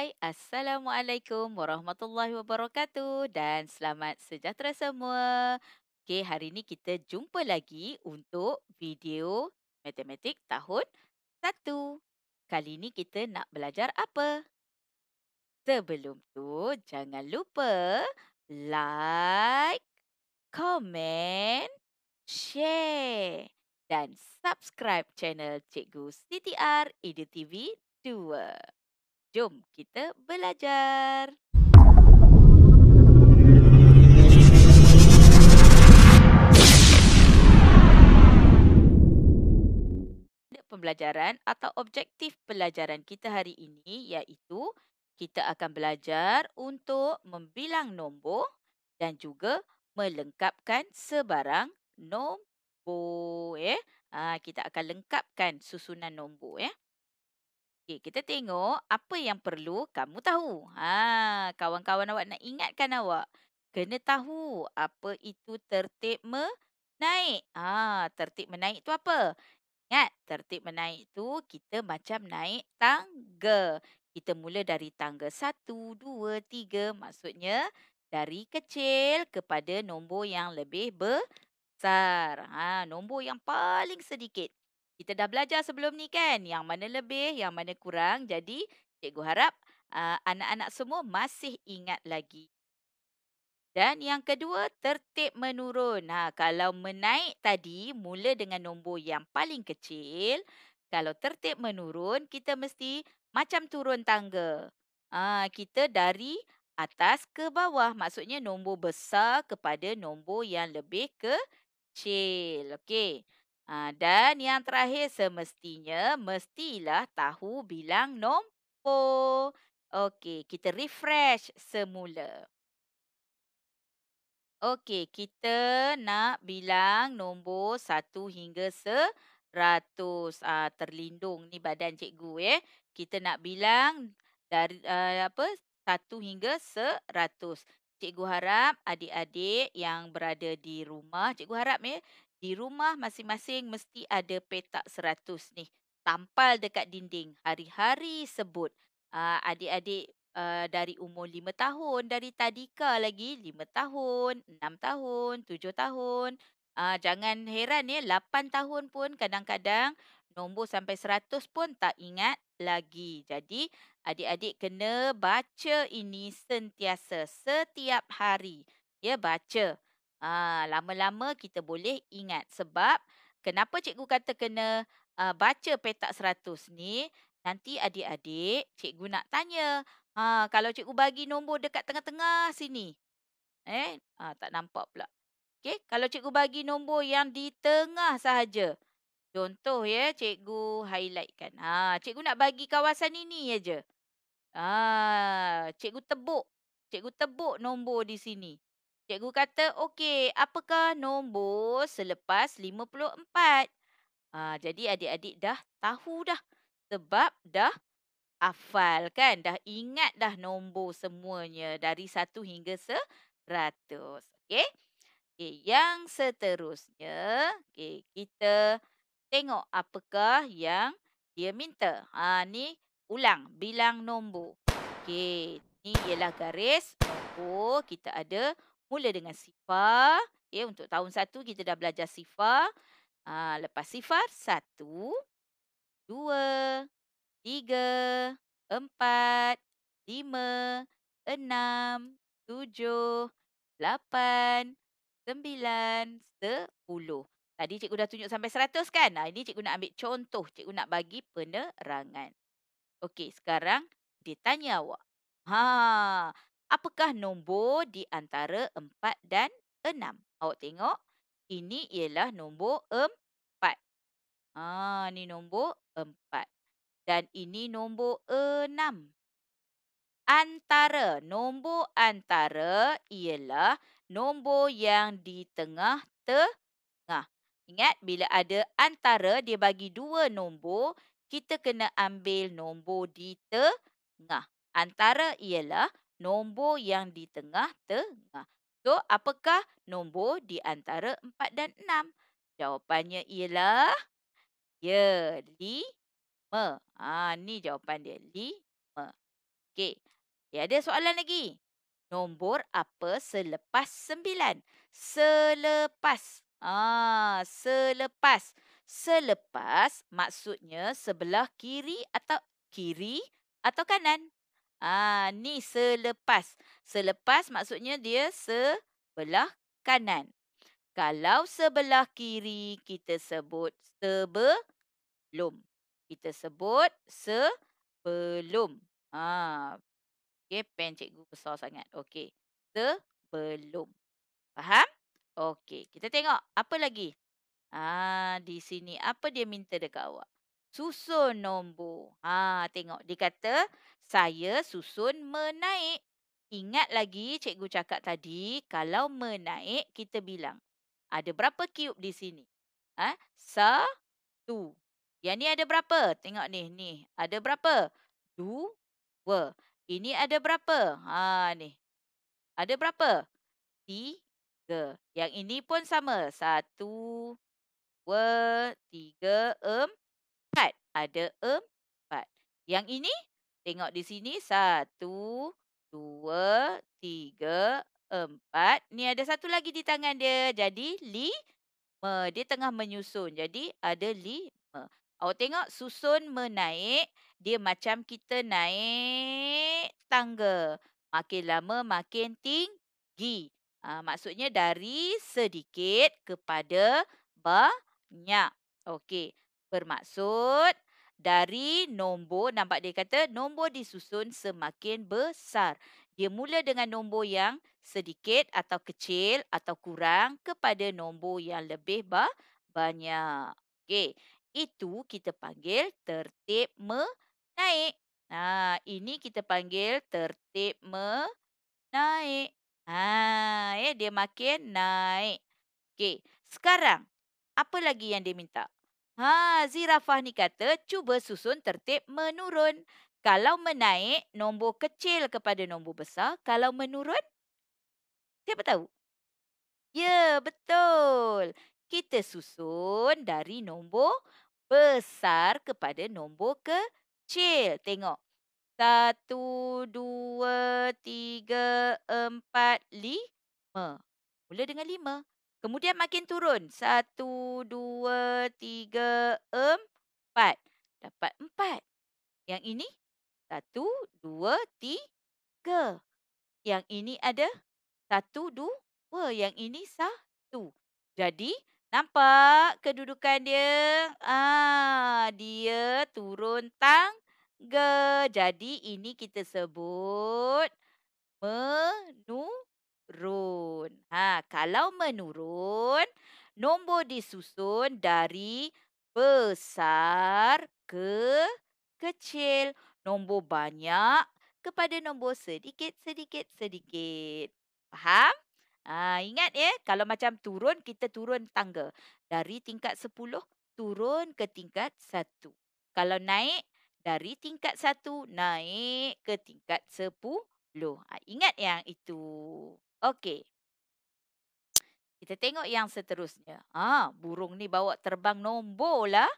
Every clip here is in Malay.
Hai, Assalamualaikum Warahmatullahi Wabarakatuh dan selamat sejahtera semua. Okey, hari ini kita jumpa lagi untuk video Matematik Tahun 1. Kali ini kita nak belajar apa? Sebelum tu, jangan lupa like, komen, share dan subscribe channel Cikgu CTR Edu TV 2. Jom kita belajar. pembelajaran atau objektif pelajaran kita hari ini iaitu kita akan belajar untuk membilang nombor dan juga melengkapkan sebarang nombor. Eh? Ha, kita akan lengkapkan susunan nombor. Eh? Okay, kita tengok apa yang perlu kamu tahu. Ha, kawan-kawan awak nak ingatkan awak. Kena tahu apa itu tertib menaik. Ha, tertib menaik tu apa? Ingat, tertib menaik tu kita macam naik tangga. Kita mula dari tangga 1, 2, 3. Maksudnya dari kecil kepada nombor yang lebih besar. Ha, nombor yang paling sedikit. Kita dah belajar sebelum ni kan yang mana lebih, yang mana kurang. Jadi cikgu harap ah, anak-anak uh, semua masih ingat lagi. Dan yang kedua, tertib menurun. Ha, kalau menaik tadi, mula dengan nombor yang paling kecil. Kalau tertib menurun, kita mesti macam turun tangga. Ha, kita dari atas ke bawah. Maksudnya nombor besar kepada nombor yang lebih kecil. Okey. Ha, dan yang terakhir semestinya, mestilah tahu bilang nombor. Okey, kita refresh semula. Okey, kita nak bilang nombor satu hingga seratus. Ha, terlindung ni badan cikgu ya. Eh. Kita nak bilang dari uh, apa satu hingga seratus. Cikgu harap adik-adik yang berada di rumah, cikgu harap ya, di rumah masing-masing mesti ada petak seratus ni. Tampal dekat dinding. Hari-hari sebut. Ah, adik-adik uh, dari umur lima tahun. Dari tadika lagi lima tahun, enam tahun, tujuh tahun. Uh, jangan heran ya, lapan tahun pun kadang-kadang nombor sampai seratus pun tak ingat lagi. Jadi adik-adik kena baca ini sentiasa setiap hari. Ya baca. Ah, lama-lama kita boleh ingat sebab kenapa cikgu kata kena uh, baca petak seratus ni? Nanti adik-adik, cikgu nak tanya. Ha, kalau cikgu bagi nombor dekat tengah-tengah sini. Eh, ha, tak nampak pula. Okay, kalau cikgu bagi nombor yang di tengah sahaja. Contoh ya, cikgu highlightkan. Ha, cikgu nak bagi kawasan ini aja. Ha, cikgu tebuk. Cikgu tebuk nombor di sini. Cikgu kata, okey, apakah nombor selepas 54? Ha, ah, jadi adik-adik dah tahu dah. Sebab dah afal kan? Dah ingat dah nombor semuanya dari 1 hingga 100. Okey? Okey, yang seterusnya, okay, kita tengok apakah yang dia minta. Ha, ni ulang, bilang nombor. Okey, ni ialah garis. nombor kita ada nombor. Mula dengan sifar. Okay, ya, untuk tahun satu kita dah belajar sifar. Ha, ah, lepas sifar, satu, dua, tiga, empat, lima, enam, tujuh, lapan, sembilan, sepuluh. Tadi cikgu dah tunjuk sampai seratus kan? Nah, ini cikgu nak ambil contoh. Cikgu nak bagi penerangan. Okey, sekarang dia tanya awak. Haa, Apakah nombor di antara 4 dan 6? Awak tengok. Ini ialah nombor 4. Ha, ini nombor 4. Dan ini nombor 6. Antara. Nombor antara ialah nombor yang di tengah-tengah. Ingat, bila ada antara, dia bagi dua nombor. Kita kena ambil nombor di tengah. Antara ialah nombor yang di tengah-tengah. So, apakah nombor di antara 4 dan 6? Jawapannya ialah ya, 5. Ah, ha, ni jawapan dia, 5. Okey. Ya, ada soalan lagi. Nombor apa selepas 9? Selepas. Ah, selepas. Selepas maksudnya sebelah kiri atau kiri atau kanan? Ah, ni selepas. Selepas maksudnya dia sebelah kanan. Kalau sebelah kiri kita sebut sebelum. Kita sebut sebelum. Ah. okay, pen cikgu besar sangat. Okay, Sebelum. Faham? Okay, kita tengok apa lagi? Ah, di sini apa dia minta dekat awak? susun nombor. Ha, tengok dia kata saya susun menaik. Ingat lagi cikgu cakap tadi, kalau menaik kita bilang. Ada berapa kiub di sini? Ha? Satu. Yang ni ada berapa? Tengok ni, ni. Ada berapa? Dua. Ini ada berapa? Ha, ni. Ada berapa? Tiga. Yang ini pun sama. Satu, dua, tiga, empat empat. Ada empat. Yang ini, tengok di sini. Satu, dua, tiga, empat. Ni ada satu lagi di tangan dia. Jadi, lima. Dia tengah menyusun. Jadi, ada lima. Awak tengok, susun menaik. Dia macam kita naik tangga. Makin lama, makin tinggi. Ha, maksudnya, dari sedikit kepada banyak. Okey. Bermaksud dari nombor, nampak dia kata nombor disusun semakin besar. Dia mula dengan nombor yang sedikit atau kecil atau kurang kepada nombor yang lebih banyak. Okey, itu kita panggil tertib menaik. Nah, ha, ini kita panggil tertib menaik. Ha, eh, dia makin naik. Okey, sekarang apa lagi yang dia minta? Ha, Zirafah ni kata, cuba susun tertib menurun. Kalau menaik, nombor kecil kepada nombor besar. Kalau menurun, siapa tahu? Ya, betul. Kita susun dari nombor besar kepada nombor kecil. Tengok. Satu, dua, tiga, empat, lima. Mula dengan lima. Kemudian makin turun. Satu, dua, tiga, empat. Dapat empat. Yang ini? Satu, dua, tiga. Yang ini ada? Satu, dua. Yang ini satu. Jadi, nampak kedudukan dia? Ah, dia turun tangga. Jadi, ini kita sebut menurut menurun. Ha, kalau menurun, nombor disusun dari besar ke kecil. Nombor banyak kepada nombor sedikit, sedikit, sedikit. Faham? Ha, ingat ya, kalau macam turun, kita turun tangga. Dari tingkat 10, turun ke tingkat 1. Kalau naik, dari tingkat 1, naik ke tingkat 10. Ha, ingat yang itu. Okey. Kita tengok yang seterusnya. Ah, burung ni bawa terbang nombor lah.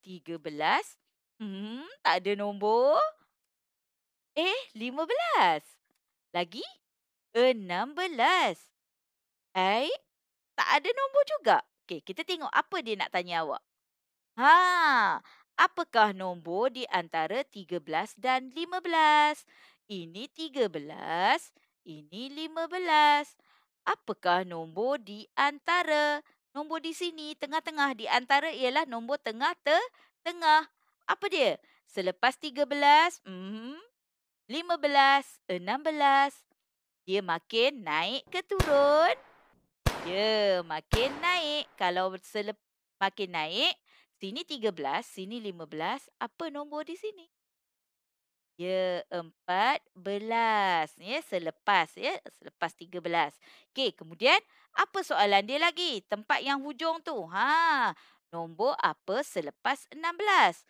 13. Hmm, tak ada nombor. Eh, 15. Lagi 16. Eh, tak ada nombor juga. Okey, kita tengok apa dia nak tanya awak. Ha, apakah nombor di antara 13 dan 15? Ini 13, 15. Ini lima belas. Apakah nombor di antara? Nombor di sini, tengah-tengah di antara ialah nombor tengah te tengah. Apa dia? Selepas tiga belas, mhm. lima belas, enam belas. Dia makin naik ke turun? Ya, makin naik. Kalau selep makin naik, sini tiga belas, sini lima belas. Apa nombor di sini? Ya, empat belas. Ya, selepas. Ya, selepas tiga belas. Okey, kemudian apa soalan dia lagi? Tempat yang hujung tu. Ha, nombor apa selepas enam belas?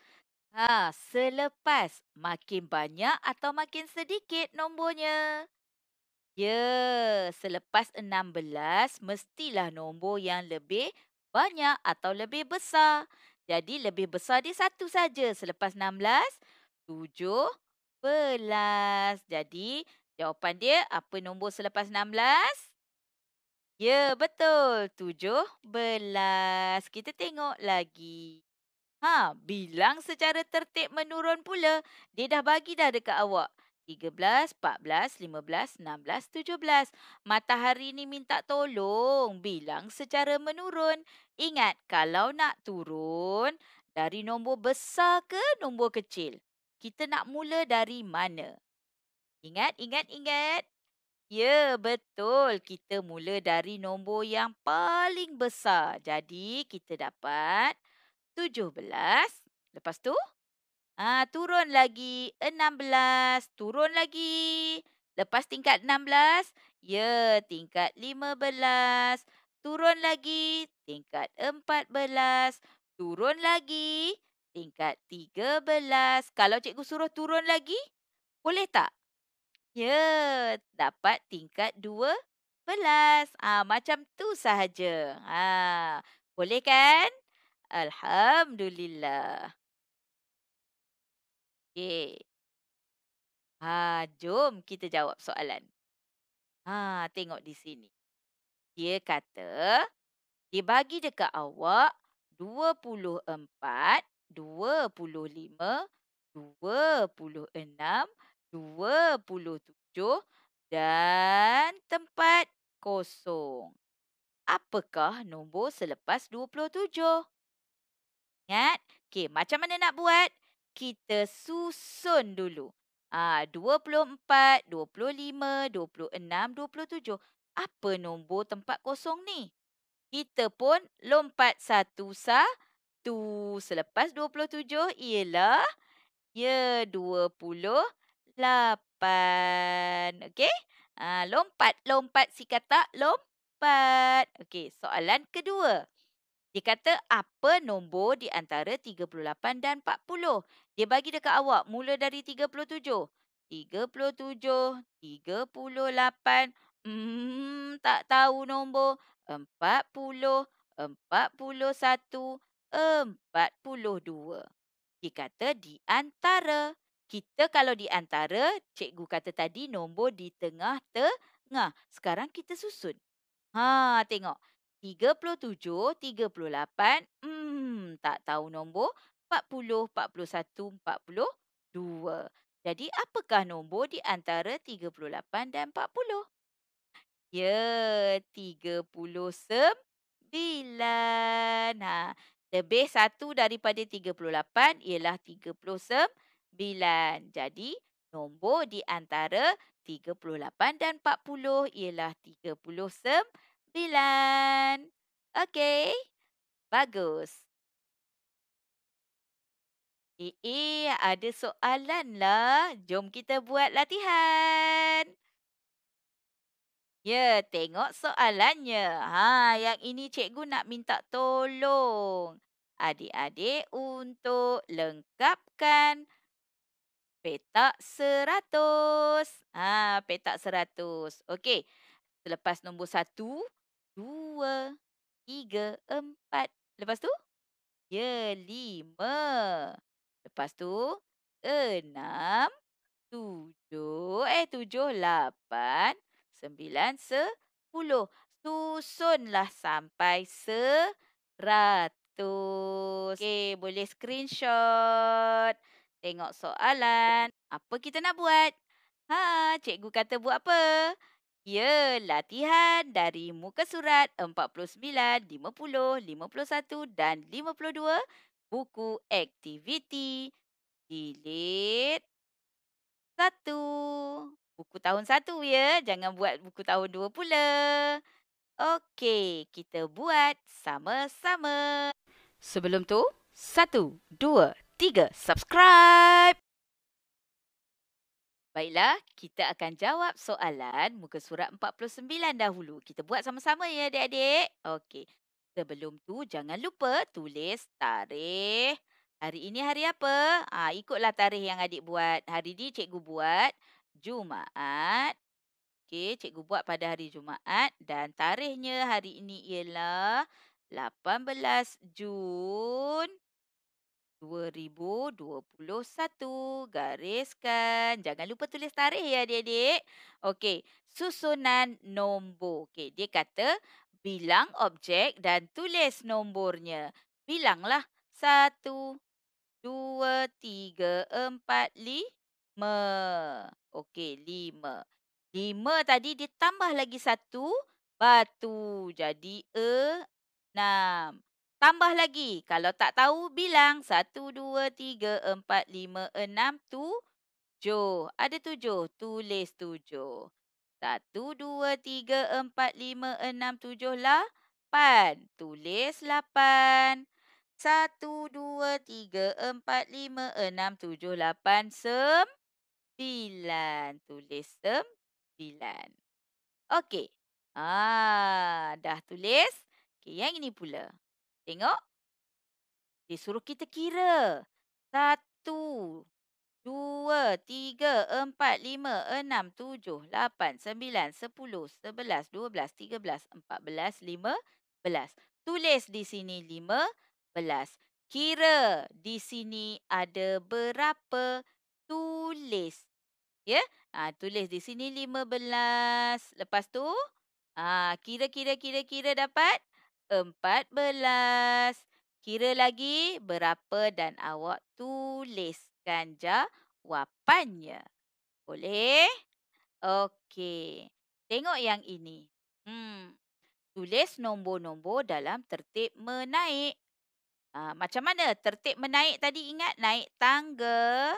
Ha, selepas. Makin banyak atau makin sedikit nombornya? Ya, selepas enam belas mestilah nombor yang lebih banyak atau lebih besar. Jadi lebih besar dia satu saja selepas enam 16. 7, belas. Jadi jawapan dia apa nombor selepas enam belas? Ya betul tujuh belas. Kita tengok lagi. Ha, bilang secara tertib menurun pula. Dia dah bagi dah dekat awak. 13, 14, 15, 16, 17. Matahari ni minta tolong bilang secara menurun. Ingat kalau nak turun dari nombor besar ke nombor kecil kita nak mula dari mana? Ingat, ingat, ingat. Ya, betul. Kita mula dari nombor yang paling besar. Jadi, kita dapat 17. Lepas tu, ah turun lagi 16. Turun lagi. Lepas tingkat 16, ya, tingkat 15. Turun lagi, tingkat 14. Turun lagi, Tingkat 13. Kalau cikgu suruh turun lagi, boleh tak? Ya, dapat tingkat 12. Ah ha, macam tu sahaja. Ha, boleh kan? Alhamdulillah. Okay, Ha, ah, jom kita jawab soalan. Ha, tengok di sini. Dia kata, dia bagi dekat awak 24 25, 26, 27 dan tempat kosong. Apakah nombor selepas 27? Ingat? Okey, macam mana nak buat? Kita susun dulu. Ha, 24, 25, 26, 27. Apa nombor tempat kosong ni? Kita pun lompat satu sah. Waktu selepas 27 ialah ya 28. Okey? Ha, lompat, lompat si kata lompat. Okey, soalan kedua. Dia kata apa nombor di antara 38 dan 40? Dia bagi dekat awak mula dari 37. 37, 38. Hmm, tak tahu nombor. 40, 41, empat puluh dua. Dikata di antara. Kita kalau di antara, cikgu kata tadi nombor di tengah-tengah. Sekarang kita susun. Ha, tengok. tiga tiga puluh tujuh, puluh lapan. Hmm, tak tahu nombor. empat empat puluh puluh satu empat puluh dua. Jadi, apakah nombor di antara lapan dan empat puluh? Ya, tiga 39. Ha, lebih satu daripada 38 ialah 39. Jadi, nombor di antara 38 dan 40 ialah 39. Okey. Bagus. Eh, eh, ada soalan lah. Jom kita buat latihan. Ya, tengok soalannya. Ha, yang ini cikgu nak minta tolong adik-adik untuk lengkapkan petak seratus. Ha, petak seratus. Okey, selepas nombor satu, dua, tiga, empat. Lepas tu? Ya, lima. Lepas tu, enam, tujuh, eh tujuh, lapan, tujuh sembilan, sepuluh. Susunlah sampai seratus. Okey, boleh screenshot. Tengok soalan. Apa kita nak buat? Ha, cikgu kata buat apa? Ya, latihan dari muka surat 49, 50, 51 dan 52 buku aktiviti jilid satu buku tahun satu ya. Jangan buat buku tahun dua pula. Okey, kita buat sama-sama. Sebelum tu, satu, dua, tiga, subscribe! Baiklah, kita akan jawab soalan muka surat 49 dahulu. Kita buat sama-sama ya adik-adik. Okey, sebelum tu jangan lupa tulis tarikh. Hari ini hari apa? ha, ikutlah tarikh yang adik buat. Hari ini cikgu buat. Jumaat. Okey, cikgu buat pada hari Jumaat dan tarikhnya hari ini ialah 18 Jun 2021. Gariskan. Jangan lupa tulis tarikh ya adik-adik. Okey, susunan nombor. Okey, dia kata bilang objek dan tulis nombornya. Bilanglah satu dua tiga empat lima. Lima. Okey, lima. Lima tadi ditambah lagi satu batu. Jadi e enam. Tambah lagi. Kalau tak tahu, bilang. Satu, dua, tiga, empat, lima, enam, tujuh. Ada tujuh. Tulis tujuh. Satu, dua, tiga, empat, lima, enam, tujuh Lapan. Tulis lapan. Satu, dua, tiga, empat, lima, enam, tujuh, lapan. Sem sembilan. Tulis sembilan. Okey. Ah, dah tulis. Okey, yang ini pula. Tengok. Dia suruh kita kira. Satu, dua, tiga, empat, lima, enam, tujuh, lapan, sembilan, sepuluh, sebelas, dua belas, tiga belas, empat belas, lima belas. Tulis di sini lima belas. Kira di sini ada berapa tulis Ya. Ha, tulis di sini 15. Lepas tu, kira-kira-kira-kira ah, ha, dapat 14. Kira lagi berapa dan awak tuliskan jawapannya. Boleh? Okey. Tengok yang ini. Hmm. Tulis nombor-nombor dalam tertib menaik. Ha, macam mana tertib menaik tadi ingat? Naik tangga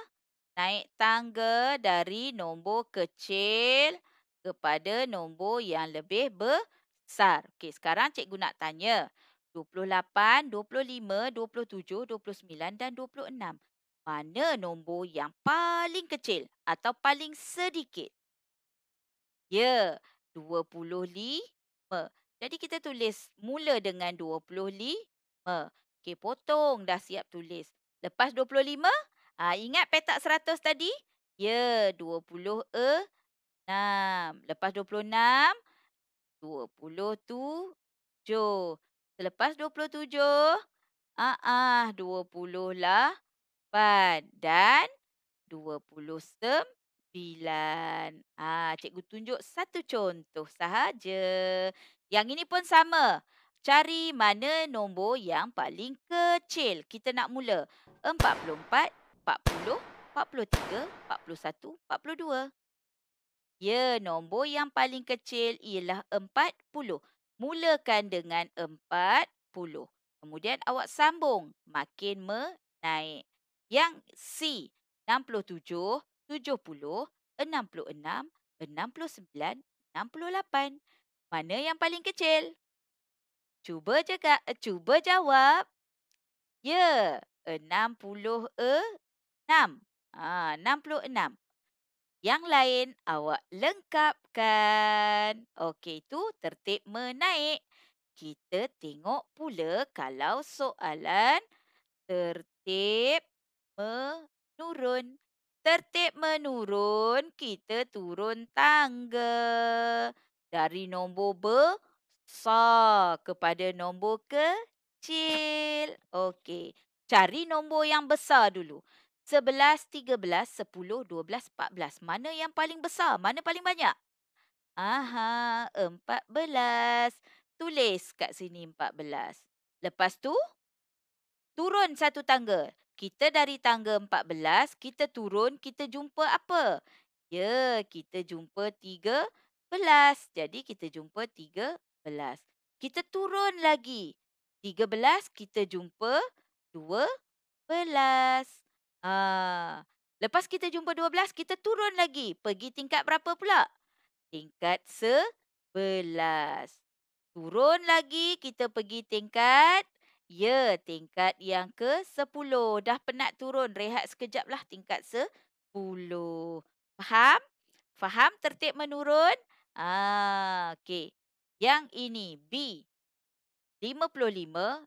naik tangga dari nombor kecil kepada nombor yang lebih besar. Okey, sekarang cikgu nak tanya. 28, 25, 27, 29 dan 26. Mana nombor yang paling kecil atau paling sedikit? Ya, 25. Jadi kita tulis mula dengan 25. Okey, potong dah siap tulis. Lepas 25, Ha, ingat petak 100 tadi? Ya, 26. E, Lepas 26, 27. Selepas 27, ah uh -uh, 28 dan 29. Ah, ha, cikgu tunjuk satu contoh sahaja. Yang ini pun sama. Cari mana nombor yang paling kecil. Kita nak mula. 44 40, 41, 42. Ya, nombor yang paling kecil ialah empat puluh. Mulakan dengan empat puluh. Kemudian awak sambung, makin menaik. Yang C, enam enam enam, enam puluh puluh, puluh tujuh, tujuh puluh sembilan, enam puluh lapan. Mana yang paling kecil? Cuba jaga, eh, cuba jawab. Ya, enam puluh e Enam, ah, enam puluh enam. Yang lain awak lengkapkan. Okey, itu tertib menaik. Kita tengok pula kalau soalan tertib menurun. Tertib menurun, kita turun tangga. Dari nombor besar kepada nombor kecil. Okey, cari nombor yang besar dulu. 11, 13, 10, 12, 14. Mana yang paling besar? Mana paling banyak? Aha, 14. Tulis kat sini 14. Lepas tu, turun satu tangga. Kita dari tangga 14, kita turun, kita jumpa apa? Ya, kita jumpa 13. Jadi, kita jumpa 13. Kita turun lagi. 13, kita jumpa 12. Ah, lepas kita jumpa 12, kita turun lagi. Pergi tingkat berapa pula? Tingkat 11. Turun lagi, kita pergi tingkat. Ya, tingkat yang ke-10. Dah penat turun, rehat sekejap lah tingkat 10. Faham? Faham tertib menurun? Ah, okey. Yang ini B. 55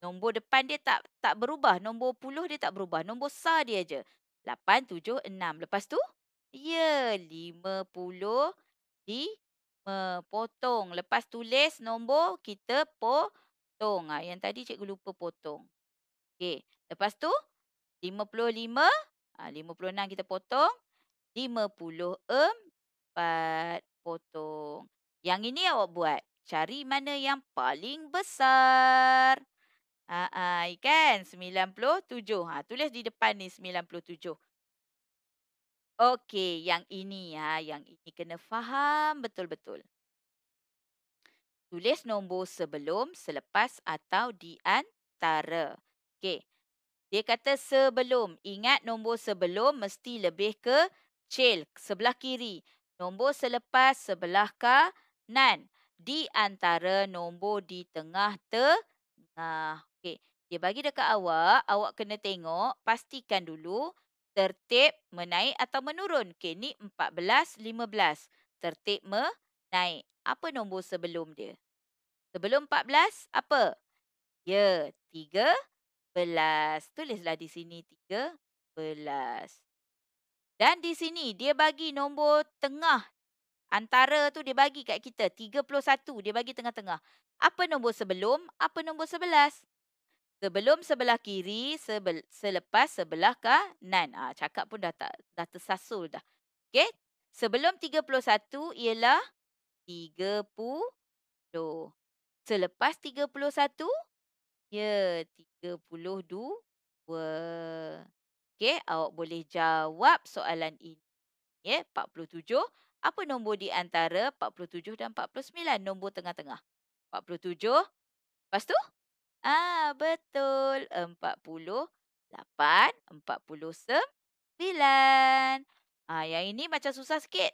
Nombor depan dia tak tak berubah. Nombor puluh dia tak berubah. Nombor sa dia je. Lapan, tujuh, enam. Lepas tu, ya, lima puluh di potong. Lepas tulis nombor, kita potong. Ah, yang tadi cikgu lupa potong. Okey. Lepas tu, lima puluh lima. Ah, lima puluh enam kita potong. Lima puluh empat potong. Yang ini awak buat. Cari mana yang paling besar. Ha, ha, kan? 97. Ha, tulis di depan ni 97. Okey, yang ini ya, yang ini kena faham betul-betul. Tulis nombor sebelum, selepas atau di antara. Okey. Dia kata sebelum. Ingat nombor sebelum mesti lebih ke cil, sebelah kiri. Nombor selepas sebelah kanan. Di antara nombor di tengah-tengah. Okey, dia bagi dekat awak, awak kena tengok, pastikan dulu tertib menaik atau menurun. Okey, ni 14, 15. Tertib menaik. Apa nombor sebelum dia? Sebelum 14, apa? Ya, 13. Tulislah di sini 13. Dan di sini dia bagi nombor tengah antara tu dia bagi kat kita 31 dia bagi tengah-tengah. Apa nombor sebelum? Apa nombor sebelas? Sebelum sebelah kiri, sebel, selepas sebelah kanan. Ha, cakap pun dah, tak, dah tersasul dah. Okey. Sebelum 31 ialah 30. Selepas 31, ya 32. Okey, awak boleh jawab soalan ini. Ya, yeah, 47. Apa nombor di antara 47 dan 49? Nombor tengah-tengah. 47. Lepas tu? Ah, betul. empat empat puluh lapan puluh sembilan. Ah, yang ini macam susah sikit.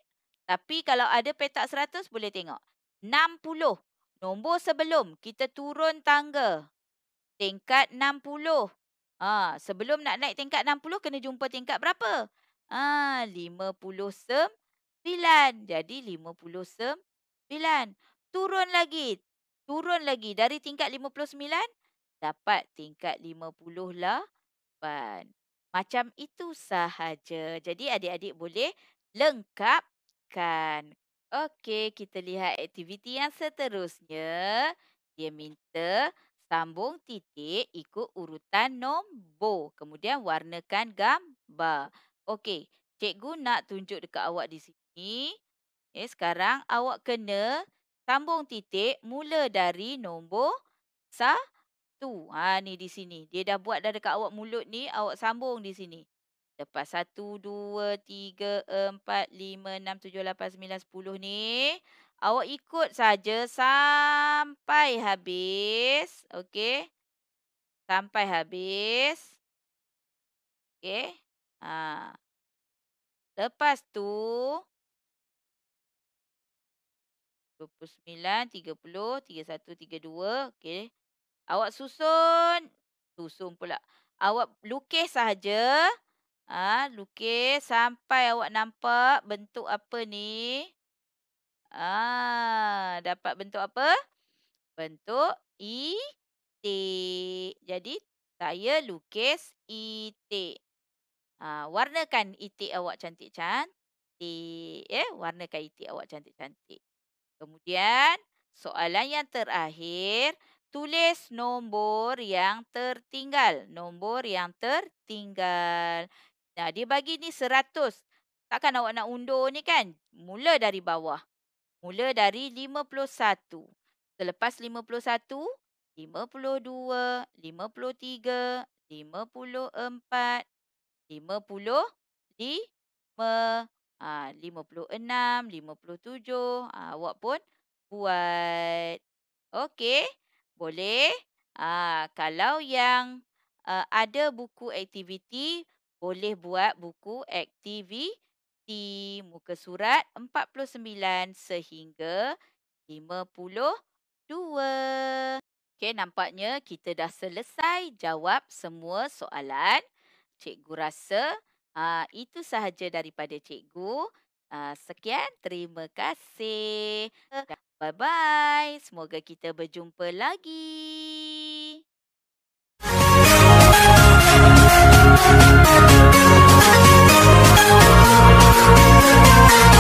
Tapi kalau ada petak seratus boleh tengok. enam puluh. Nombor sebelum kita turun tangga. Tingkat enam puluh. Ah, sebelum nak naik tingkat enam puluh kena jumpa tingkat berapa? Ah, lima puluh sembilan. Jadi lima puluh sembilan Turun lagi turun lagi dari tingkat 59 dapat tingkat 50 lah. Ban. Macam itu sahaja. Jadi adik-adik boleh lengkapkan. Okey, kita lihat aktiviti yang seterusnya. Dia minta sambung titik ikut urutan nombor. Kemudian warnakan gambar. Okey, cikgu nak tunjuk dekat awak di sini. Okay, eh, sekarang awak kena Sambung titik mula dari nombor satu. Ha, ni di sini. Dia dah buat dah dekat awak mulut ni. Awak sambung di sini. Lepas satu, dua, tiga, empat, lima, enam, tujuh, lapan, sembilan, sepuluh ni. Awak ikut saja sampai habis. Okey. Sampai habis. Okey. Ha. Lepas tu, 29, 30, 31, 32. Okey. Awak susun. Susun pula. Awak lukis sahaja. Ha, lukis sampai awak nampak bentuk apa ni. Ah, ha, dapat bentuk apa? Bentuk i t Jadi, saya lukis i t Ha, warnakan i t awak cantik-cantik. Eh, warnakan i t awak cantik-cantik. Kemudian soalan yang terakhir, tulis nombor yang tertinggal. Nombor yang tertinggal. Nah, dia bagi ni seratus Takkan awak nak undur ni kan? Mula dari bawah. Mula dari lima puluh satu Selepas lima lima lima lima puluh puluh puluh satu dua tiga puluh empat lima puluh lima Ah 56, 57. Ah, awak pun buat. Okey. Boleh. Ah Kalau yang eh, ada buku aktiviti, boleh buat buku aktiviti muka surat 49 sehingga 52. Okey, nampaknya kita dah selesai jawab semua soalan. Cikgu rasa... Ah, itu sahaja daripada cikgu. Uh, sekian, terima kasih. Eh. Bye-bye. Semoga kita berjumpa lagi. Thank you.